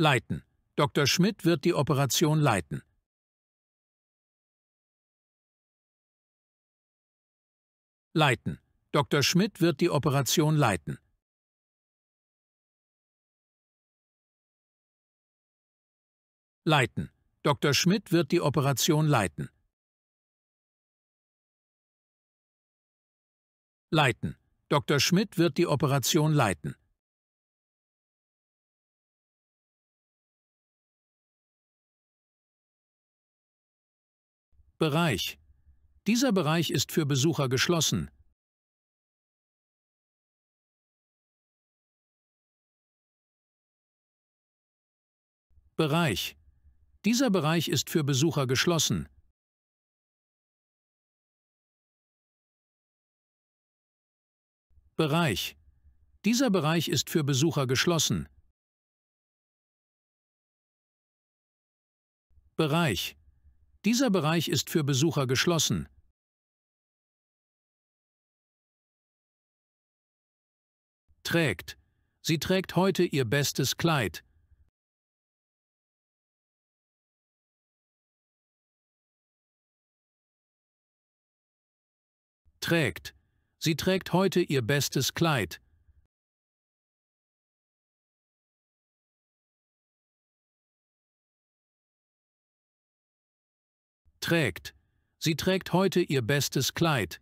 Leiten. Dr. Schmidt wird die Operation leiten. Leiten. Dr. Schmidt wird die Operation leiten. Leiten. Dr. Schmidt wird die Operation leiten. Leiten. Dr. Schmidt wird die Operation leiten. Bereich. Dieser Bereich ist für Besucher geschlossen. Bereich. Dieser Bereich ist für Besucher geschlossen. Bereich. Dieser Bereich ist für Besucher geschlossen. Bereich. Dieser Bereich ist für Besucher geschlossen. Trägt. Sie trägt heute ihr bestes Kleid. Trägt. Sie trägt heute ihr bestes Kleid. trägt. Sie trägt heute ihr bestes Kleid.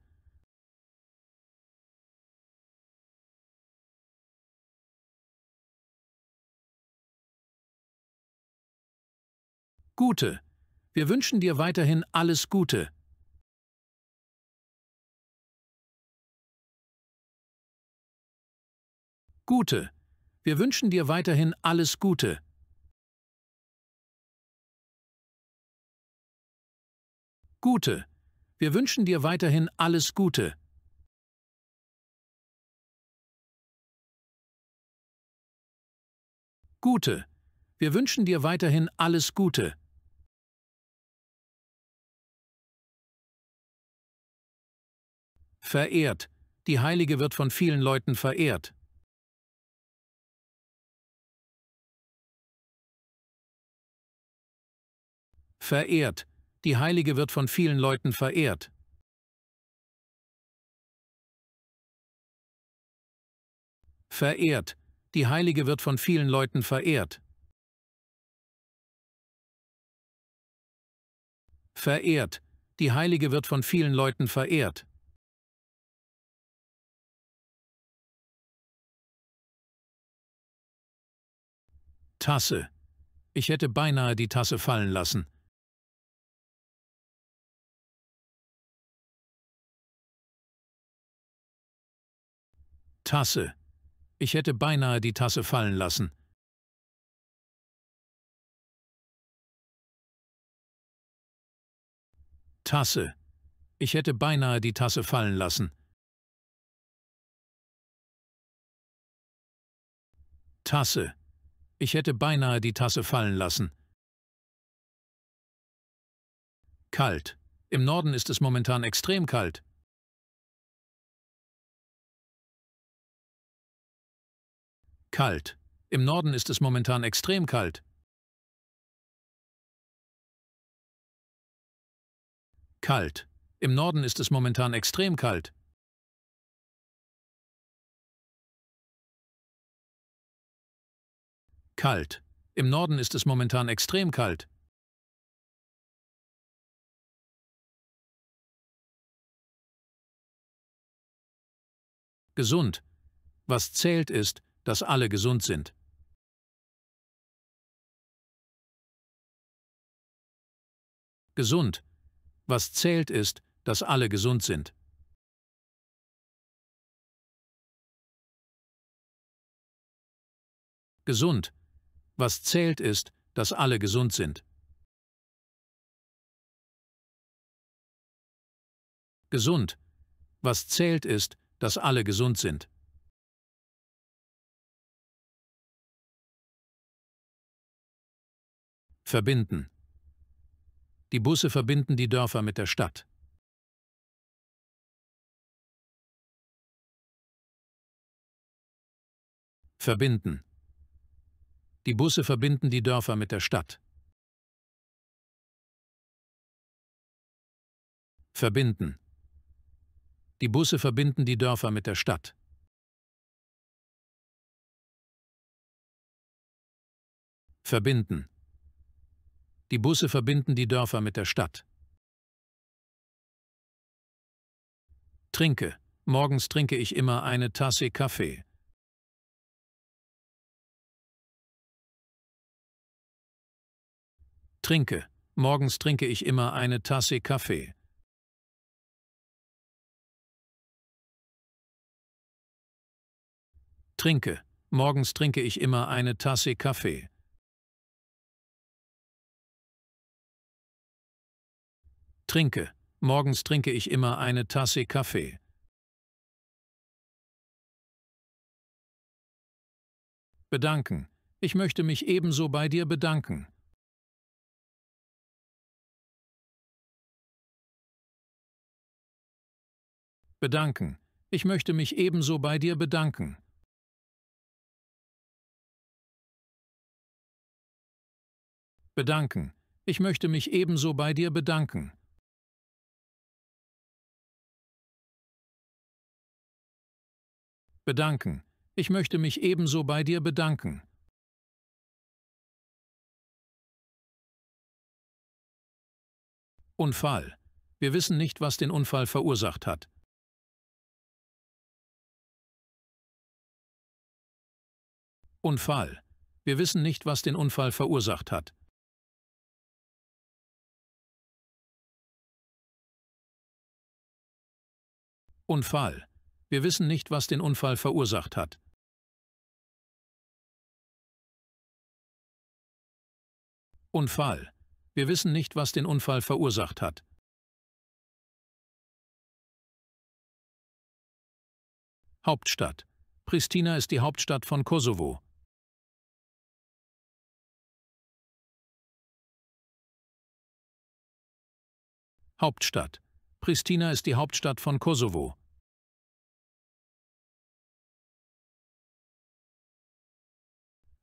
Gute. Wir wünschen dir weiterhin alles Gute. Gute. Wir wünschen dir weiterhin alles Gute. Gute. Wir wünschen dir weiterhin alles Gute. Gute. Wir wünschen dir weiterhin alles Gute. Verehrt. Die Heilige wird von vielen Leuten verehrt. Verehrt. Die Heilige wird von vielen Leuten verehrt. Verehrt. Die Heilige wird von vielen Leuten verehrt. Verehrt. Die Heilige wird von vielen Leuten verehrt. Tasse. Ich hätte beinahe die Tasse fallen lassen. Tasse. Ich hätte beinahe die Tasse fallen lassen. Tasse. Ich hätte beinahe die Tasse fallen lassen. Tasse. Ich hätte beinahe die Tasse fallen lassen. Kalt. Im Norden ist es momentan extrem kalt. Kalt. Im Norden ist es momentan extrem kalt. Kalt. Im Norden ist es momentan extrem kalt. Kalt. Im Norden ist es momentan extrem kalt. Gesund. Was zählt ist, dass alle gesund sind. Gesund. Was zählt ist, dass alle gesund sind. Gesund. Was zählt ist, dass alle gesund sind. Gesund. Was zählt ist, dass alle gesund sind. Verbinden. Die Busse verbinden die Dörfer mit der Stadt. Verbinden. Die Busse verbinden die Dörfer mit der Stadt. Verbinden. Die Busse verbinden die Dörfer mit der Stadt. Verbinden. Die Busse verbinden die Dörfer mit der Stadt. Trinke. Morgens trinke ich immer eine Tasse Kaffee. Trinke. Morgens trinke ich immer eine Tasse Kaffee. Trinke. Morgens trinke ich immer eine Tasse Kaffee. trinke. Morgens trinke ich immer eine Tasse Kaffee. Bedanken. Ich möchte mich ebenso bei dir bedanken. Bedanken. Ich möchte mich ebenso bei dir bedanken. Bedanken. Ich möchte mich ebenso bei dir bedanken. bedanken. Ich möchte mich ebenso bei dir bedanken. Unfall. Wir wissen nicht, was den Unfall verursacht hat. Unfall. Wir wissen nicht, was den Unfall verursacht hat. Unfall. Wir wissen nicht, was den Unfall verursacht hat. Unfall. Wir wissen nicht, was den Unfall verursacht hat. Hauptstadt. Pristina ist die Hauptstadt von Kosovo. Hauptstadt. Pristina ist die Hauptstadt von Kosovo.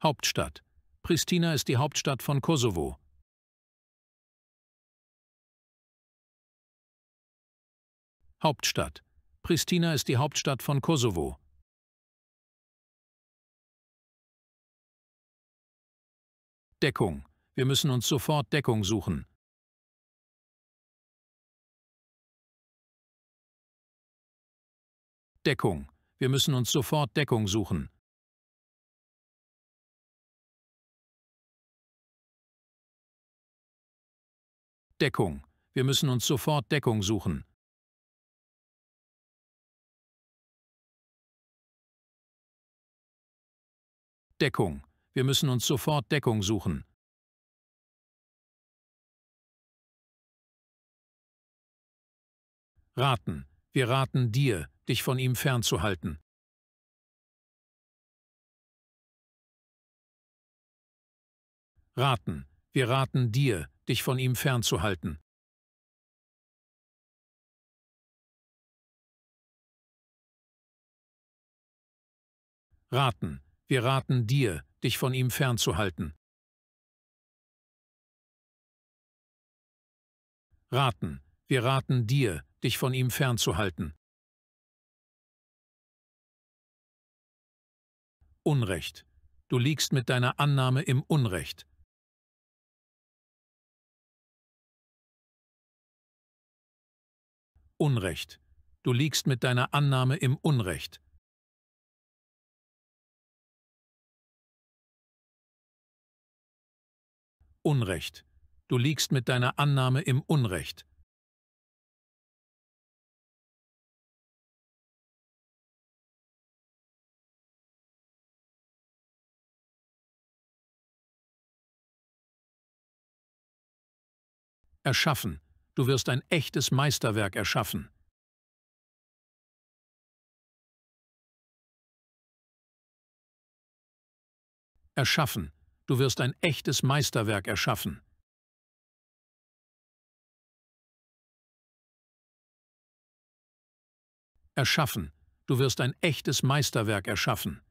Hauptstadt. Pristina ist die Hauptstadt von Kosovo. Hauptstadt. Pristina ist die Hauptstadt von Kosovo. Deckung. Wir müssen uns sofort Deckung suchen. Deckung. Wir müssen uns sofort Deckung suchen. Deckung. Wir müssen uns sofort Deckung suchen. Deckung. Wir müssen uns sofort Deckung suchen. Raten. Wir raten dir, dich von ihm fernzuhalten. Raten. Wir raten dir, dich von ihm fernzuhalten. Raten. Wir raten dir, dich von ihm fernzuhalten. Raten. Wir raten dir, dich von ihm fernzuhalten. Unrecht. Du liegst mit deiner Annahme im Unrecht. Unrecht. Du liegst mit deiner Annahme im Unrecht. Unrecht. Du liegst mit deiner Annahme im Unrecht. Erschaffen. Du wirst ein echtes Meisterwerk erschaffen. Erschaffen. Du wirst ein echtes Meisterwerk erschaffen. Erschaffen. Du wirst ein echtes Meisterwerk erschaffen.